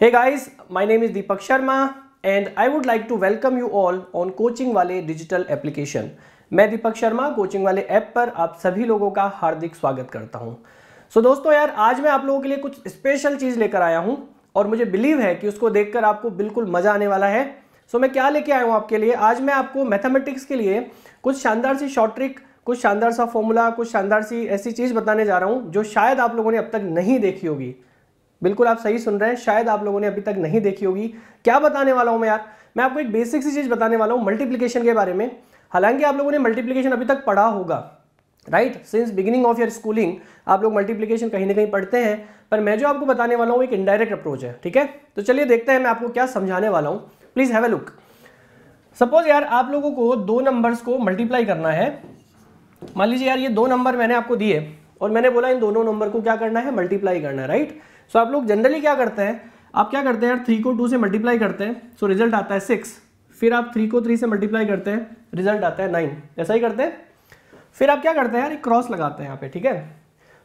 Hey guys, my name is Deepak Sharma and I would like to welcome you all on coaching वाले digital application मैं Deepak Sharma coaching वाले app पर आप सभी लोगों का हार्दिक स्वागत करता हूं सो so दोस्तों यार आज मैं आप लोगों के लिए कुछ स्पेशल चीज़ लेकर आया हूं और मुझे बिलीव है कि उसको देखकर आपको बिल्कुल मज़ा आने वाला है सो so मैं क्या लेके आया हूँ आपके लिए आज मैं आपको मैथमेटिक्स के लिए कुछ शानदार सी शॉर्ट ट्रिक कुछ शानदार सा फॉर्मूला कुछ शानदार सी ऐसी चीज़ बताने जा रहा हूँ जो शायद आप लोगों ने अब तक नहीं देखी होगी बिल्कुल आप सही सुन रहे हैं शायद आप लोगों ने अभी तक नहीं देखी होगी क्या बताने वाला हूं मैं यार मैं आपको एक बेसिक सी चीज़ बताने वाला हूँ मल्टीप्लिकेशन के बारे में हालांकि आप लोगों ने मल्टीप्लिकेशन अभी तक पढ़ा होगा right since beginning of your schooling आप लोग मल्टीप्लीकेशन कहीं ना कहीं पढ़ते हैं पर मैं जो आपको बताने वाला हूँ एक इनडायरेक्ट अप्रोच है ठीक है तो चलिए देखते हैं मैं आपको क्या समझाने वाला हूँ please have a look suppose यार आप लोगों को दो नंबर्स को मल्टीप्लाई करना है मान लीजिए यार ये दो नंबर मैंने आपको दिए और मैंने बोला इन दोनों नंबर को क्या करना है मल्टीप्लाई करना है राइट सो आप लोग जनरली क्या करते हैं आप क्या करते हैं यार थ्री को टू से मल्टीप्लाई करते हैं सो रिजल्ट आता है सिक्स फिर आप थ्री को थ्री से मल्टीप्लाई करते हैं रिजल्ट आता है नाइन ऐसा ही करते हैं फिर आप क्या करते हैं यार एक क्रॉस लगाते हैं यहाँ पे ठीक है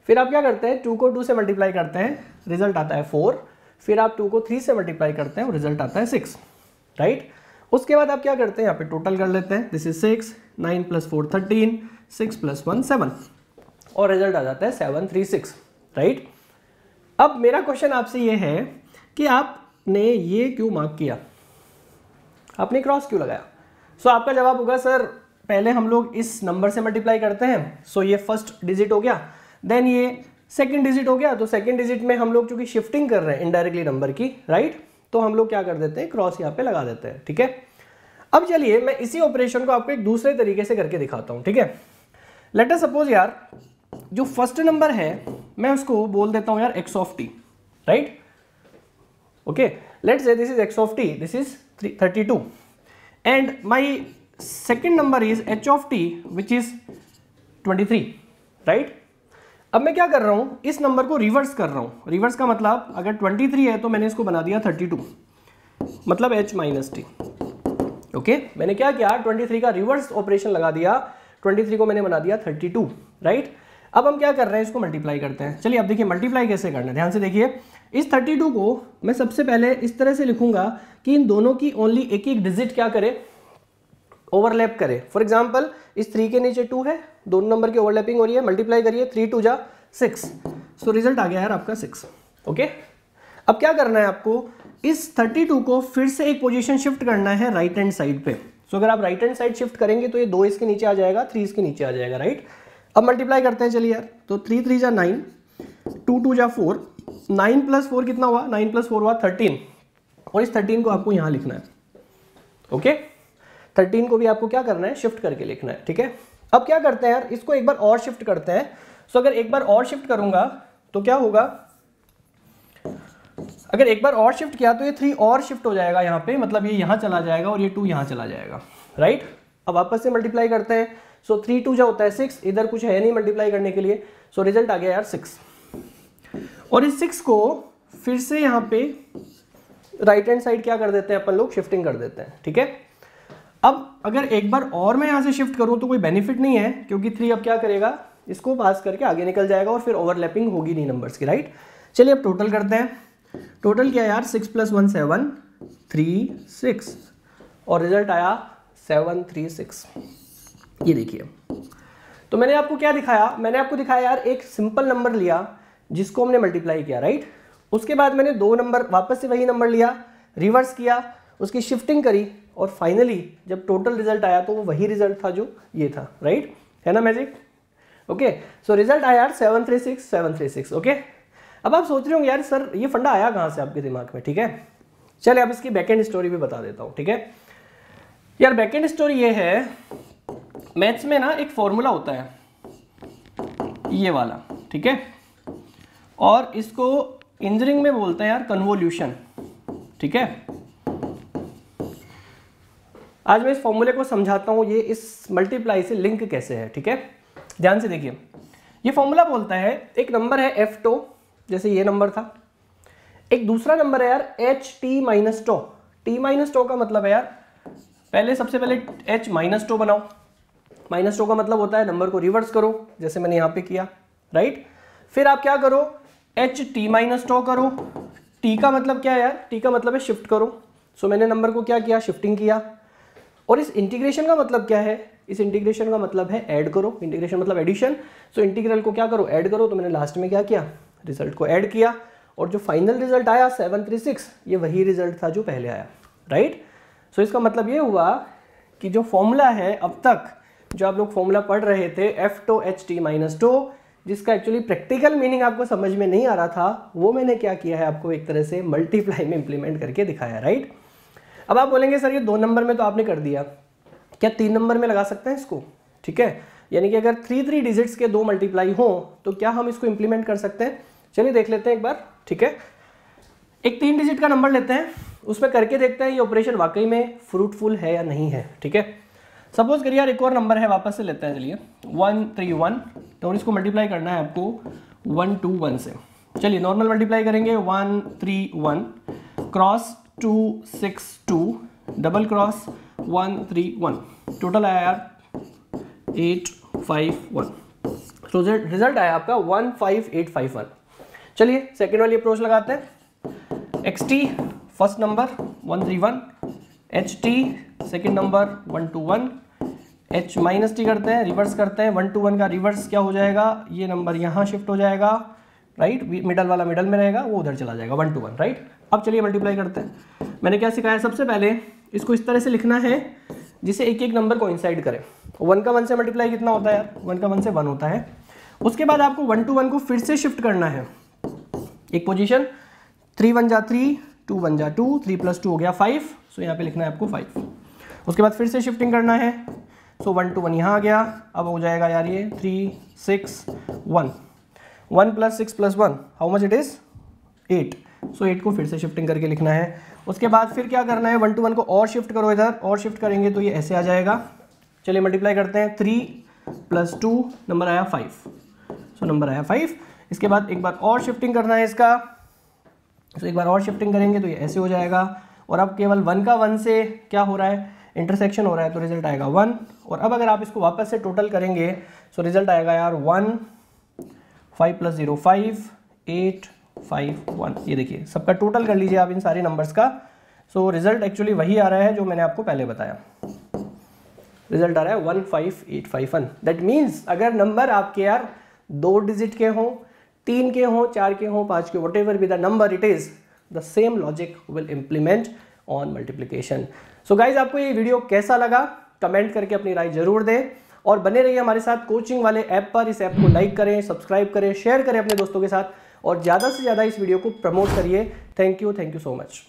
फिर आप क्या करते हैं टू को टू से मल्टीप्लाई करते हैं रिजल्ट आता है फोर फिर आप टू को थ्री से मल्टीप्लाई करते हैं और रिजल्ट आता है सिक्स राइट उसके बाद आप क्या करते हैं यहाँ पे टोटल कर लेते हैं this is six nine plus four thirteen six plus one seven और रिजल्ट आ जाता है सेवन थ्री सिक्स राइट अब मेरा क्वेश्चन आपसे ये है कि आपने ये क्यों मार्क किया आपने क्रॉस क्यों लगाया सो so, आपका जवाब होगा सर पहले हम लोग इस नंबर से मल्टीप्लाई करते हैं सो so, ये फर्स्ट डिजिट हो गया देन ये सेकेंड डिजिट हो गया तो सेकेंड डिजिट में हम लोग चूंकि शिफ्टिंग कर रहे हैं इनडायरेक्टली नंबर की राइट right? तो हम लोग क्या कर देते हैं क्रॉस यहाँ पे लगा देते हैं ठीक है अब चलिए मैं इसी ऑपरेशन को आपको एक दूसरे तरीके से करके दिखाता हूँ ठीक है लेटर सपोज यार जो फर्स्ट नंबर है मैं उसको बोल देता हूं यार X of T right okay this is X of x this t thirty two 32 and my number is H h T t is twenty 23 right अब मैं क्या कर रहा हूं इस नंबर को रिवर्स कर रहा हूं रिवर्स का मतलब अगर 23 है तो मैंने इसको बना दिया 32 मतलब h माइनस टी ओके मैंने क्या किया 23 का रिवर्स ऑपरेशन लगा दिया 23 को मैंने बना दिया 32 राइट right? अब हम क्या कर रहे हैं इसको मल्टीप्लाई करते हैं चलिए अब देखिए मल्टीप्लाई कैसे करना है ध्यान से देखिए इस 32 को मैं सबसे पहले इस तरह से लिखूंगा कि इन दोनों की ओनली एक एक डिजिट क्या करे ओवरलैप करे फॉर एग्जाम्पल इस थ्री के नीचे टू है दोनों नंबर की ओवरलैपिंग हो रही है मल्टीप्लाई करिए थ्री टू जा सिक्स सो रिजल्ट आ गया यार आपका सिक्स ओके अब क्या करना है आपको इस 32 को फिर से एक पोजीशन शिफ्ट करना है राइट हैंड साइड पे सो so, अगर आप राइट हैंड साइड शिफ्ट करेंगे तो ये दो इसके नीचे आ जाएगा थ्री इसके नीचे आ जाएगा राइट right? अब मल्टीप्लाई करते हैं चलिए यार तो थ्री थ्री जा नाइन टू टू जा फोर नाइन प्लस फोर कितना हुआ नाइन प्लस फोर हुआ थर्टीन और इस थर्टीन को आपको यहां लिखना है ओके थर्टीन को भी आपको क्या करना है शिफ्ट करके लिखना है ठीक है अब क्या करते हैं यार इसको एक बार और शिफ्ट करते हैं सो अगर एक बार और शिफ्ट करूंगा तो क्या होगा अगर एक बार और शिफ्ट किया तो ये थ्री और शिफ्ट हो जाएगा यहां पे मतलब ये यहां चला जाएगा और ये टू यहां चला जाएगा राइट अब आपस से मल्टीप्लाई करते हैं सो थ्री टू जो होता है सिक्स इधर कुछ है नहीं मल्टीप्लाई करने के लिए सो so, रिजल्ट आ गया यार सिक्स और इस सिक्स को फिर से यहां पे राइट हैंड साइड क्या कर देते हैं अपन लोग शिफ्टिंग कर देते हैं ठीक है अब अगर एक बार और मैं यहां से शिफ्ट करूं तो कोई बेनिफिट नहीं है क्योंकि थ्री अब क्या करेगा इसको पास करके आगे निकल जाएगा और फिर ओवरलैपिंग होगी नहीं नंबर्स की राइट चलिए अब टोटल करते हैं टोटल क्या यार six plus one seven three six और रिजल्ट आया सेवन थ्री सिक्स ये देखिए तो मैंने आपको क्या दिखाया मैंने आपको दिखाया यार एक सिंपल नंबर लिया जिसको हमने मल्टीप्लाई किया राइट उसके बाद मैंने दो नंबर वापस से वही नंबर लिया रिवर्स किया उसकी शिफ्टिंग करी और फाइनली जब टोटल रिजल्ट आया तो वो वही रिजल्ट था जो ये था राइट है ना मैजिक ओके सो रिजल्ट आया यार seven three six seven three six okay अब आप सोच रहे होंगे यार सर ये फंडा आया कहाँ से आपके दिमाग में ठीक है चले अब इसकी बैकेंड स्टोरी भी बता देता हूँ ठीक है यार बैकेंड स्टोरी ये है मैथ्स में ना एक फॉर्मूला होता है ये वाला ठीक है और इसको इंजीनियरिंग में बोलते हैं यार कन्वोल्यूशन ठीक है आज मैं इस फॉर्मूले को समझाता हूं ये इस मल्टीप्लाई से लिंक कैसे है ठीक है ध्यान से देखिए ये फॉर्मूला बोलता है एक नंबर है एफ टो जैसे ये नंबर था एक दूसरा नंबर है यार H T minus two T minus two का मतलब है यार पहले सबसे पहले एच माइनस टो बनाओ माइनस टू का मतलब होता है नंबर को रिवर्स करो जैसे मैंने यहां पे किया राइट फिर आप क्या करो एच टी माइनस टो करो टी का मतलब क्या है यार टी का मतलब है शिफ्ट करो सो मैंने नंबर को क्या किया शिफ्टिंग किया और इस इंटीग्रेशन का मतलब क्या है इस इंटीग्रेशन का मतलब है ऐड करो इंटीग्रेशन मतलब एडिशन सो इंटीग्रल को क्या करो ऐड करो तो मैंने लास्ट में क्या किया रिजल्ट को ऐड किया और जो फाइनल रिजल्ट आया सेवन थ्री सिक्स ये वही रिजल्ट था जो पहले आया राइट right? सो so, इसका मतलब ये हुआ कि जो फॉर्मूला है अब तक जो आप लोग फॉर्मूला पढ़ रहे थे F two H T minus two जिसका एक्चुअली प्रैक्टिकल मीनिंग आपको समझ में नहीं आ रहा था वो मैंने क्या किया है आपको एक तरह से मल्टीप्लाई में इंप्लीमेंट करके दिखाया राइट अब आप बोलेंगे सर ये दो नंबर में तो आपने कर दिया क्या तीन नंबर में लगा सकते हैं इसको ठीक है यानी कि अगर थ्री थ्री डिजिट्स के दो मल्टीप्लाई हों तो क्या हम इसको इंप्लीमेंट कर सकते हैं चलिए देख लेते हैं एक बार ठीक है एक तीन डिजिट का नंबर लेते हैं उसमें करके देखते हैं ये ऑपरेशन वाकई में फ्रूटफुल है या नहीं है ठीक है सपोज करिए यार एक और नंबर है वापस से लेते हैं चलिए वन थ्री वन तो और इसको मल्टीप्लाई करना है आपको वन टू वन से चलिए नॉर्मल मल्टीप्लाई करेंगे one three one cross two six two double cross one three one total आया यार एट फाइव वन तो रिजल्ट आया आपका one five eight five one चलिए सेकेंड वाली अप्रोच लगाते हैं X T first number one three one H T second number one two one H minus T करते हैं रिवर्स करते हैं वन टू वन का रिवर्स क्या हो जाएगा ये नंबर यहाँ शिफ्ट हो जाएगा राइट मिडल वाला मिडल में रहेगा वो उधर चला जाएगा वन टू वन राइट अब चलिए मल्टीप्लाई करते हैं मैंने क्या सिखाया सबसे पहले इसको इस तरह से लिखना है जिसे एक एक नंबर को इंसाइड करें वन का वन से मल्टीप्लाई कितना होता है यार वन का वन से वन होता है उसके बाद आपको वन टू वन को फिर से शिफ्ट करना है एक पोजिशन थ्री वन जा थ्री टू वन जा टू थ्री प्लस टू हो गया फाइव सो यहाँ पे लिखना है आपको फाइव उसके बाद फिर से शिफ्टिंग करना है सो वन टू वन यहाँ आ गया अब हो जाएगा यार ये three six one one plus six plus one how much it is eight so eight को फिर से शिफ्टिंग करके लिखना है उसके बाद फिर क्या करना है वन टू वन को और शिफ्ट करो इधर और शिफ्ट करेंगे तो ये ऐसे आ जाएगा चलिए मल्टीप्लाई करते हैं थ्री प्लस टू नंबर आया फाइव सो नंबर आया फाइव इसके बाद एक बार और शिफ्टिंग करना है इसका सो so, एक बार और शिफ्टिंग करेंगे तो ये ऐसे हो जाएगा और अब केवल वन का वन से क्या हो रहा है इंटरसेक्शन हो रहा है तो रिजल्ट आएगा वन और अब अगर आप इसको वापस से टोटल करेंगे सो तो रिजल्ट आएगा यार one five plus zero five eight five one ये देखिए सबका टोटल कर लीजिए आप इन सारे नंबर्स का सो रिजल्ट एक्चुअली वही आ रहा है जो मैंने आपको पहले बताया रिजल्ट आ रहा है one five eight five one that means अगर नंबर आपके यार दो डिजिट के हों तीन के हों चार के हों पाँच के whatever be the number it is the same logic will implement on multiplication so guys आपको ये वीडियो कैसा लगा कमेंट करके अपनी राय जरूर दें और बने रहिए हमारे साथ कोचिंग वाले ऐप पर इस ऐप को लाइक करें सब्सक्राइब करें शेयर करें अपने दोस्तों के साथ और ज़्यादा से ज़्यादा इस वीडियो को प्रमोट करिए thank you thank you so much